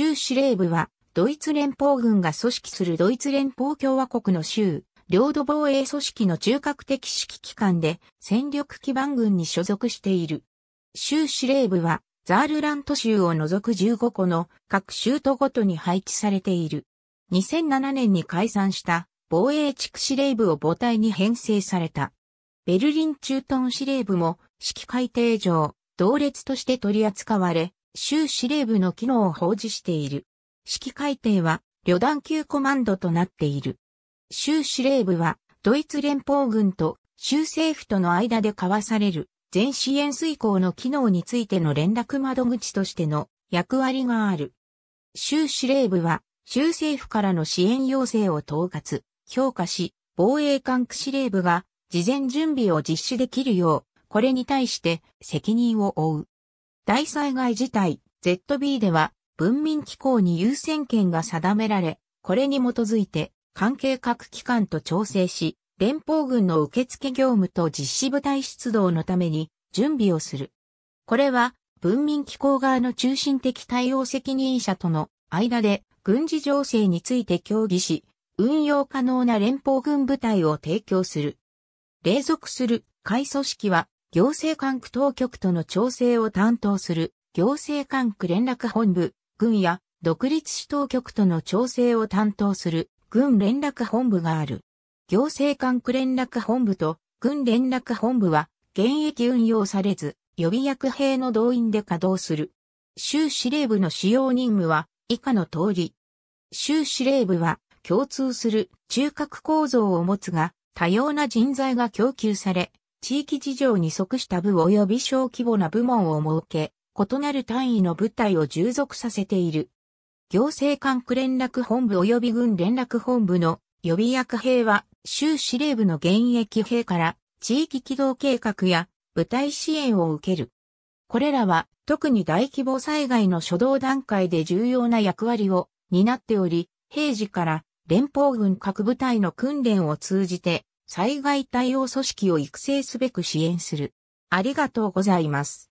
州司令部は、ドイツ連邦軍が組織するドイツ連邦共和国の州、領土防衛組織の中核的指揮機関で、戦力基盤軍に所属している。州司令部は、ザールラント州を除く15個の各州都ごとに配置されている。2007年に解散した防衛地区司令部を母体に編成された。ベルリン駐屯司令部も指揮海底上、同列として取り扱われ、州司令部の機能を保持している。指揮改定は旅団級コマンドとなっている。州司令部はドイツ連邦軍と州政府との間で交わされる全支援遂行の機能についての連絡窓口としての役割がある。州司令部は州政府からの支援要請を統括、評価し、防衛管区司令部が事前準備を実施できるよう、これに対して責任を負う。大災害事態 ZB では文民機構に優先権が定められ、これに基づいて関係各機関と調整し、連邦軍の受付業務と実施部隊出動のために準備をする。これは文民機構側の中心的対応責任者との間で軍事情勢について協議し、運用可能な連邦軍部隊を提供する。隷属する会組織は行政管区当局との調整を担当する行政管区連絡本部、軍や独立市当局との調整を担当する軍連絡本部がある。行政管区連絡本部と軍連絡本部は現役運用されず予備役兵の動員で稼働する。州司令部の使用任務は以下の通り。州司令部は共通する中核構造を持つが多様な人材が供給され地域事情に即した部及び小規模な部門を設け、異なる単位の部隊を従属させている。行政管区連絡本部及び軍連絡本部の予備役兵は、州司令部の現役兵から地域機動計画や部隊支援を受ける。これらは特に大規模災害の初動段階で重要な役割を担っており、平時から連邦軍各部隊の訓練を通じて災害対応組織を育成すべく支援する。ありがとうございます。